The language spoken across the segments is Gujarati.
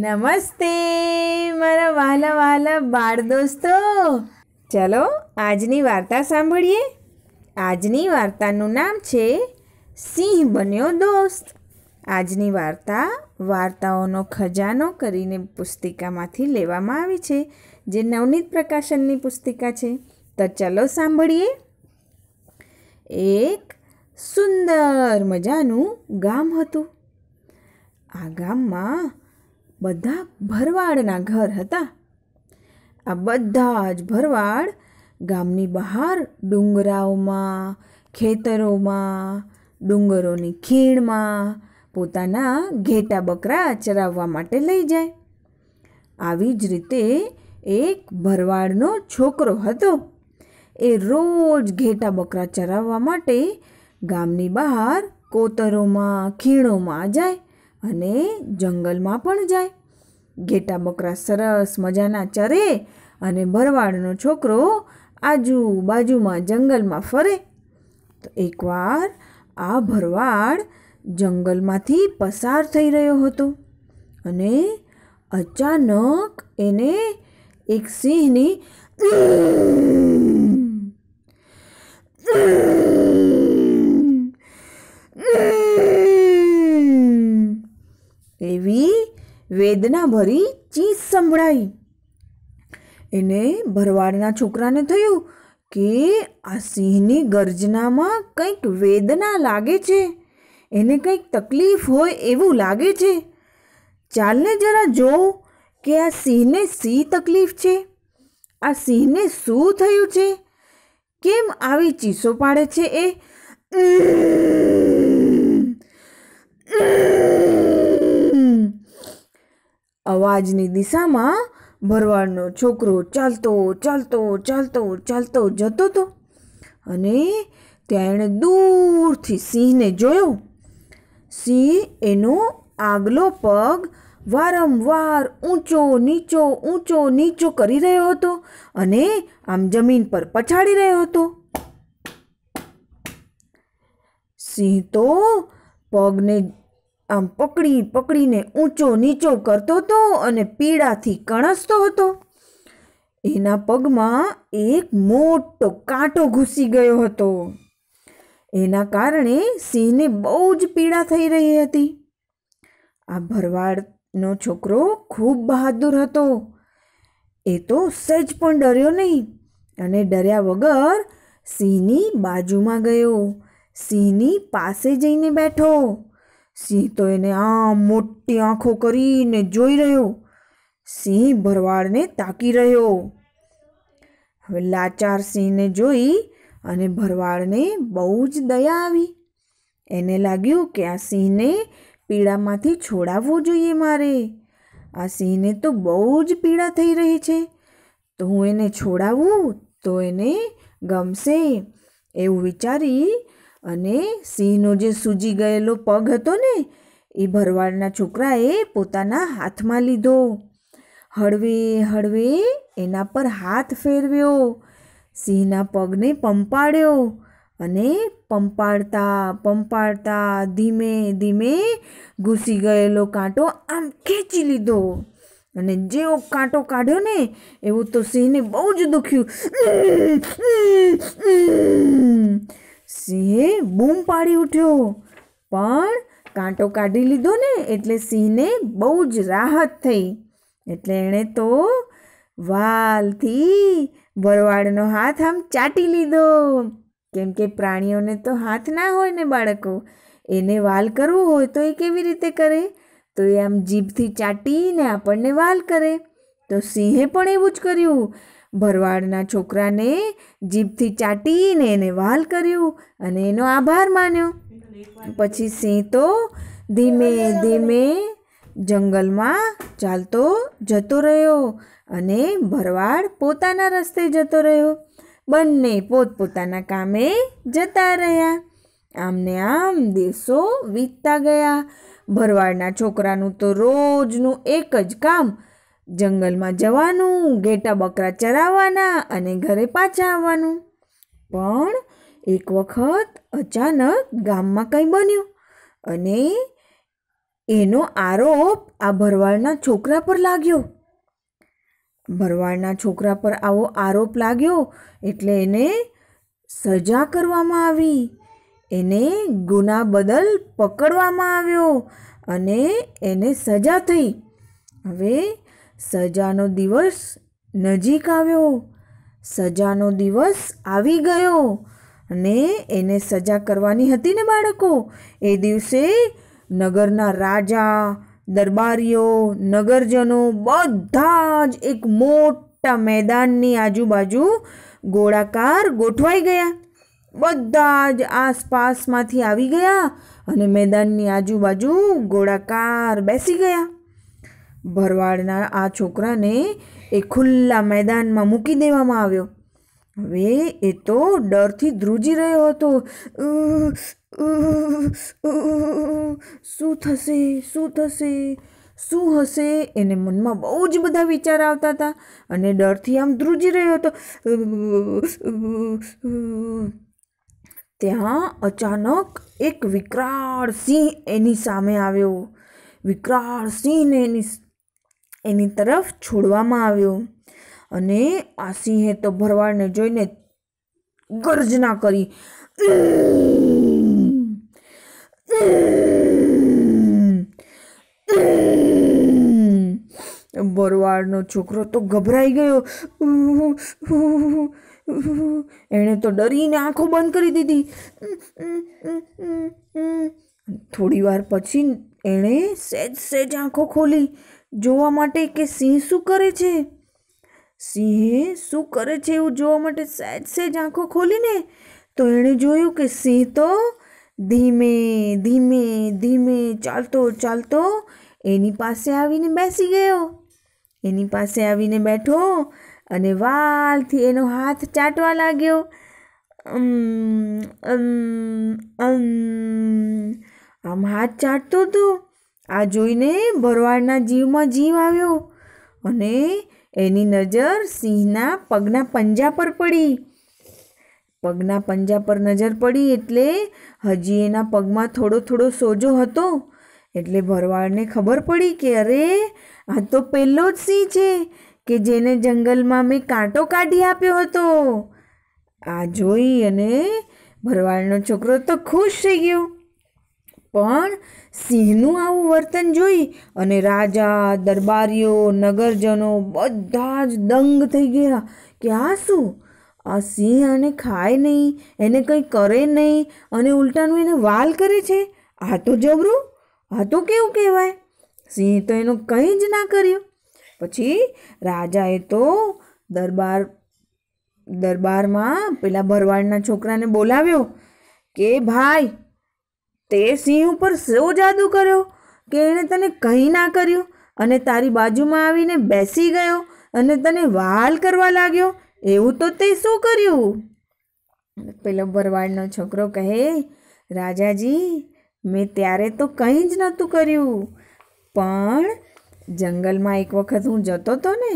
નમસ્તે મારા વાલા વાલા બાળ દોસ્તો ચલો આજની વાર્તા સાંભળીએ આજની વાર્તાનું નામ છે સિંહ બન્યો દોસ્ત આજની વાર્તા વાર્તાઓનો ખજાનો કરીને પુસ્તિકામાંથી લેવામાં આવી છે જે નવનીત પ્રકાશનની પુસ્તિકા છે તો ચલો સાંભળીએ એક સુંદર મજાનું ગામ હતું આ ગામમાં બધા ભરવાડના ઘર હતા આ બધા જ ભરવાડ ગામની બહાર ડુંગરાઓમાં ખેતરોમાં ડુંગરોની ખીણમાં પોતાના ઘેટા બકરા ચરાવવા માટે લઈ જાય આવી જ રીતે એક ભરવાડનો છોકરો હતો એ રોજ ઘેટા બકરા ચરાવવા માટે ગામની બહાર કોતરોમાં ખીણોમાં જાય અને જંગલમાં પણ જાય ઘેટા બકરા સરસ મજાના ચરે અને ભરવાડનો છોકરો આજુબાજુમાં જંગલમાં ફરે તો એકવાર આ ભરવાડ જંગલમાંથી પસાર થઈ રહ્યો હતો અને અચાનક એને એક સિંહની વેદના ભરી ચીસ સંભળાઈ એને ભરવાડના છોકરાને થયું કે આ સિંહની ગર્જનામાં કંઈક વેદના લાગે છે એને કંઈક તકલીફ હોય એવું લાગે છે ચાલને જરા જોઉં કે આ સિંહને સી તકલીફ છે આ સિંહને શું થયું છે કેમ આવી ચીસો પાડે છે એ અવાજની દિશામાં ભરવાડનો છોકરો ચાલતો ચાલતો ચાલતો ચાલતો જતો હતો અને ત્યાં એણે દૂરથી સિંહને જોયો સિંહ એનો આગલો પગ વારંવાર ઊંચો નીચો ઊંચો નીચો કરી રહ્યો હતો અને આમ જમીન પર પછાડી રહ્યો હતો સિંહ તો પગને આમ પકડી પકડીને ઊંચો નીચો કરતો હતો અને પીડાથી કણસતો હતો એના પગમાં એક મોટો કાંટો ઘૂસી ગયો હતો એના કારણે સિંહને બહુ જ પીડા થઈ રહી હતી આ ભરવાડનો છોકરો ખૂબ બહાદુર હતો એ તો સહેજ પણ ડર્યો નહીં અને ડર્યા વગર સિંહની બાજુમાં ગયો સિંહની પાસે જઈને બેઠો સિંહ તો એને આ મોટી આંખો કરીને જોઈ રહ્યો સિંહ ભરવાડને તાકી રહ્યો હવે લાચાર સિંહને જોઈ અને ભરવાડને બહુ જ દયા આવી એને લાગ્યું કે આ સિંહને પીડામાંથી છોડાવવો જોઈએ મારે આ સિંહને તો બહુ જ પીડા થઈ રહી છે તો હું એને છોડાવું તો એને ગમશે એવું વિચારી અને સિંહનો જે સૂજી ગયેલો પગ હતો ને એ ભરવાડના છોકરાએ પોતાના હાથમાં લીધો હળવે હળવે એના પર હાથ ફેરવ્યો સિંહના પગને પંપાડ્યો અને પંપાડતા પંપાડતા ધીમે ધીમે ઘૂસી ગયેલો કાંટો આમ ખેંચી લીધો અને જેવો કાંટો કાઢ્યો ને એવું તો સિંહને બહુ જ દુખ્યું સિંહે બૂમ પાડી ઉઠ્યો પણ કાંટો કાઢી લીધો ને એટલે સિંહને બહુ જ રાહત થઈ એટલે એણે તો વાલથી ભરવાડનો હાથ આમ ચાટી લીધો કેમ કે પ્રાણીઓને તો હાથ ના હોય ને બાળકો એને વાલ કરવો હોય તો એ કેવી રીતે કરે તો એ આમ જીભથી ચાટીને આપણને વાલ કરે તો સિંહે પણ એવું જ કર્યું ભરવાડના છોકરાને જીભથી ચાટીને એને વાલ કર્યું અને એનો આભાર માન્યો પછી સિંહ તો ધીમે ધીમે જંગલમાં ચાલતો જતો રહ્યો અને ભરવાડ પોતાના રસ્તે જતો રહ્યો બંને પોતપોતાના કામે જતા રહ્યા આમને આમ દિવસો વીતતા ગયા ભરવાડના છોકરાનું તો રોજનું એક જ કામ જંગલમાં જવાનું ઘેટા બકરા ચરાવવાના અને ઘરે પાછા આવવાનું પણ એક વખત અચાનક ગામમાં કંઈ બન્યું અને એનો આરોપ આ ભરવાડના છોકરા પર લાગ્યો ભરવાડના છોકરા પર આવો આરોપ લાગ્યો એટલે એને સજા કરવામાં આવી એને ગુના બદલ પકડવામાં આવ્યો અને એને સજા થઈ હવે સજાનો દિવસ નજીક આવ્યો સજાનો દિવસ આવી ગયો અને એને સજા કરવાની હતી ને બાળકો એ દિવસે નગરના રાજા દરબારીઓ નગરજનો બધા જ એક મોટા મેદાનની આજુબાજુ ગોળાકાર ગોઠવાઈ ગયા બધા જ આસપાસમાંથી આવી ગયા અને મેદાનની આજુબાજુ ગોળાકાર બેસી ગયા ભરવાડના આ છોકરાને એ ખુલ્લા મેદાનમાં મૂકી દેવામાં આવ્યો હવે એ તો ડરથી ધ્રુજી રહ્યો હતો શું થશે શું થશે શું હશે એને મનમાં બહુ જ બધા વિચાર આવતા હતા અને ડરથી આમ ધ્રુજી રહ્યો હતો ત્યાં અચાનક એક વિકરાળ સિંહ એની સામે આવ્યો વિકરાળ સિંહને એની એની તરફ છોડવામાં આવ્યો અને આ સિંહે તો ભરવાડને જોઈને ગર્જના કરી ભરવાડનો છોકરો તો ગભરાઈ ગયો એણે તો ડરીને આંખો બંધ કરી દીધી થોડી વાર પછી એણે સહેજ સહેજ આંખો ખોલી જોવા માટે કે સિંહ શું કરે છે સિંહે શું કરે છે એવું જોવા માટે સહેજ સહેજ આંખો ખોલીને તો એણે જોયું કે સિંહ તો ધીમે ધીમે ધીમે ચાલતો ચાલતો એની પાસે આવીને બેસી ગયો એની પાસે આવીને બેઠો અને વાલથી એનો હાથ ચાટવા લાગ્યો આમ હાથ ચાટતો હતો આ જોઈને ભરવાડના જીવમાં જીવ આવ્યો અને એની નજર સિંહના પગના પંજા પર પડી પગના પંજા પર નજર પડી એટલે હજી એના પગમાં થોડો થોડો સોજો હતો એટલે ભરવાડને ખબર પડી કે અરે આ તો પહેલો જ સિંહ છે કે જેને જંગલમાં મેં કાંટો કાઢી આપ્યો હતો આ જોઈ અને ભરવાડનો છોકરો તો ખુશ થઈ ગયો પણ સિંહનું આવું વર્તન જોઈ અને રાજા દરબારીઓ નગરજનો બધા જ દંગ થઈ ગયા કે આ શું આ સિંહ આને ખાય નહીં એને કંઈ કરે નહીં અને ઉલટાનું એને વાલ કરે છે આ તો જબરું આ તો કેવું કહેવાય સિંહ તો એનો કંઈ જ ના કર્યો પછી રાજાએ તો દરબાર દરબારમાં પેલા ભરવાડના છોકરાને બોલાવ્યો કે ભાઈ તે સિંહ ઉપર શો જાદુ કર્યો કે એણે તને કંઈ ના કર્યું અને તારી બાજુમાં આવીને બેસી ગયો અને તને વાલ કરવા લાગ્યો એવું તો તે શું કર્યું પેલો ભરવાડનો છોકરો કહે રાજાજી મેં ત્યારે તો કંઈ જ નહોતું કર્યું પણ જંગલમાં એક વખત હું જતો હતો ને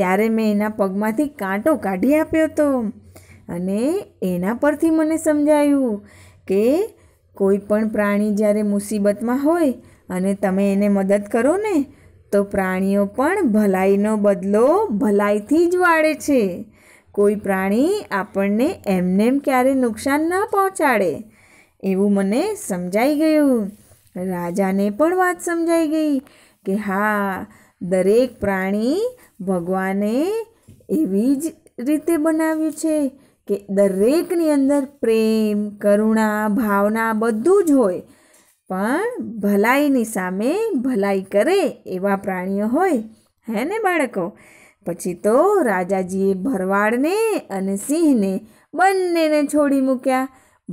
ત્યારે મેં એના પગમાંથી કાંટો કાઢી આપ્યો હતો અને એના પરથી મને સમજાયું કે કોઈ પણ પ્રાણી જ્યારે મુસીબતમાં હોય અને તમે એને મદદ કરો ને તો પ્રાણીઓ પણ ભલાઈનો બદલો ભલાઈથી જ વાળે છે કોઈ પ્રાણી આપણને એમનેમ ક્યારે નુકસાન ન પહોંચાડે એવું મને સમજાઈ ગયું રાજાને પણ વાત સમજાઈ ગઈ કે હા દરેક પ્રાણી ભગવાને એવી જ રીતે બનાવ્યું છે કે દરેકની અંદર પ્રેમ કરુણા ભાવના બધું જ હોય પણ ભલાઈની સામે ભલાઈ કરે એવા પ્રાણીઓ હોય હે ને બાળકો પછી તો રાજાજીએ ભરવાડને અને સિંહને બંનેને છોડી મૂક્યા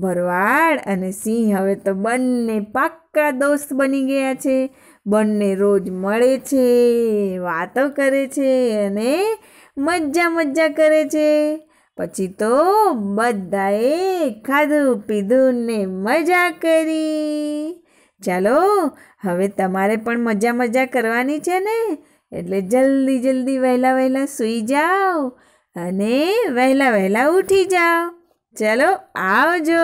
ભરવાડ અને સિંહ હવે તો બંને પાક્કા દોસ્ત બની ગયા છે બંને રોજ મળે છે વાતો કરે છે અને મજા મજા કરે છે પછી તો બધાએ ખાધું પીધું ને મજા કરી ચાલો હવે તમારે પણ મજા મજા કરવાની છે ને એટલે જલ્દી જલ્દી વહેલા વહેલા સૂઈ જાઓ અને વહેલા વહેલા ઉઠી જાઓ ચલો આવજો